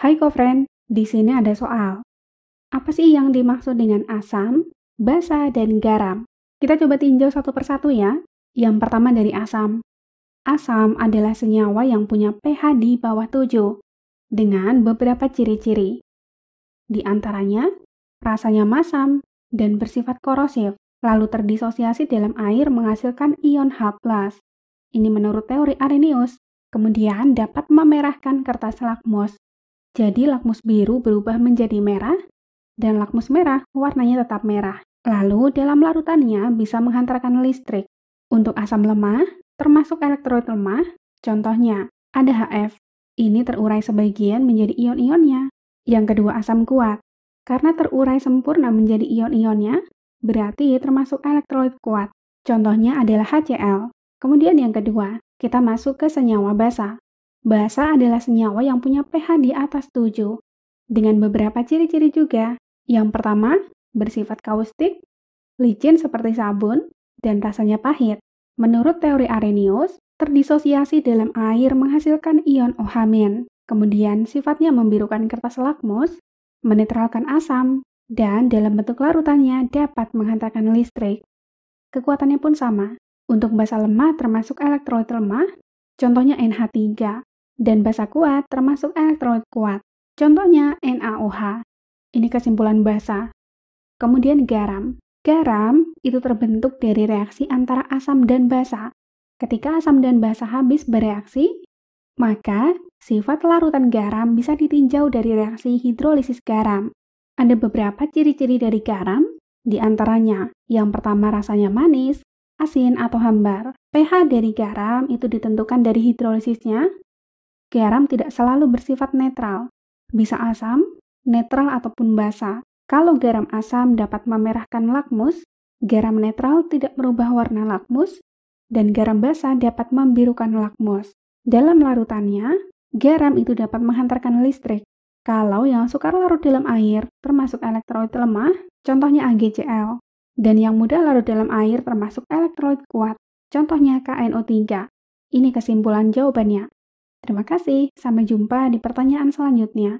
Hai kofren, di sini ada soal. Apa sih yang dimaksud dengan asam, basa, dan garam? Kita coba tinjau satu persatu ya. Yang pertama dari asam. Asam adalah senyawa yang punya pH di bawah 7 dengan beberapa ciri-ciri. Di antaranya, rasanya masam dan bersifat korosif, lalu terdisosiasi dalam air menghasilkan ion H+. Ini menurut teori Arrhenius, kemudian dapat memerahkan kertas lakmus jadi lakmus biru berubah menjadi merah, dan lakmus merah warnanya tetap merah. Lalu dalam larutannya bisa menghantarkan listrik. Untuk asam lemah, termasuk elektrolit lemah, contohnya ada HF. Ini terurai sebagian menjadi ion-ionnya. Yang kedua asam kuat. Karena terurai sempurna menjadi ion-ionnya, berarti termasuk elektrolit kuat. Contohnya adalah HCl. Kemudian yang kedua, kita masuk ke senyawa basa. Basa adalah senyawa yang punya pH di atas 7, dengan beberapa ciri-ciri juga. Yang pertama, bersifat kaustik, licin seperti sabun, dan rasanya pahit. Menurut teori Arrhenius, terdisosiasi dalam air menghasilkan ion ohamin. Kemudian, sifatnya membirukan kertas lakmus, menetralkan asam, dan dalam bentuk larutannya dapat menghantarkan listrik. Kekuatannya pun sama. Untuk basa lemah termasuk elektrolit lemah, contohnya NH3, dan basa kuat termasuk elektrolit kuat. Contohnya NaOH. Ini kesimpulan basa. Kemudian garam. Garam itu terbentuk dari reaksi antara asam dan basa. Ketika asam dan basa habis bereaksi, maka sifat larutan garam bisa ditinjau dari reaksi hidrolisis garam. Ada beberapa ciri-ciri dari garam, di antaranya yang pertama rasanya manis, asin atau hambar. pH dari garam itu ditentukan dari hidrolisisnya, Garam tidak selalu bersifat netral, bisa asam, netral ataupun basa. Kalau garam asam dapat memerahkan lakmus, garam netral tidak merubah warna lakmus, dan garam basa dapat membirukan lakmus. Dalam larutannya, garam itu dapat menghantarkan listrik. Kalau yang sukar larut dalam air, termasuk elektrolit lemah, contohnya AgCl, dan yang mudah larut dalam air termasuk elektrolit kuat, contohnya KNO3. Ini kesimpulan jawabannya. Terima kasih, sampai jumpa di pertanyaan selanjutnya.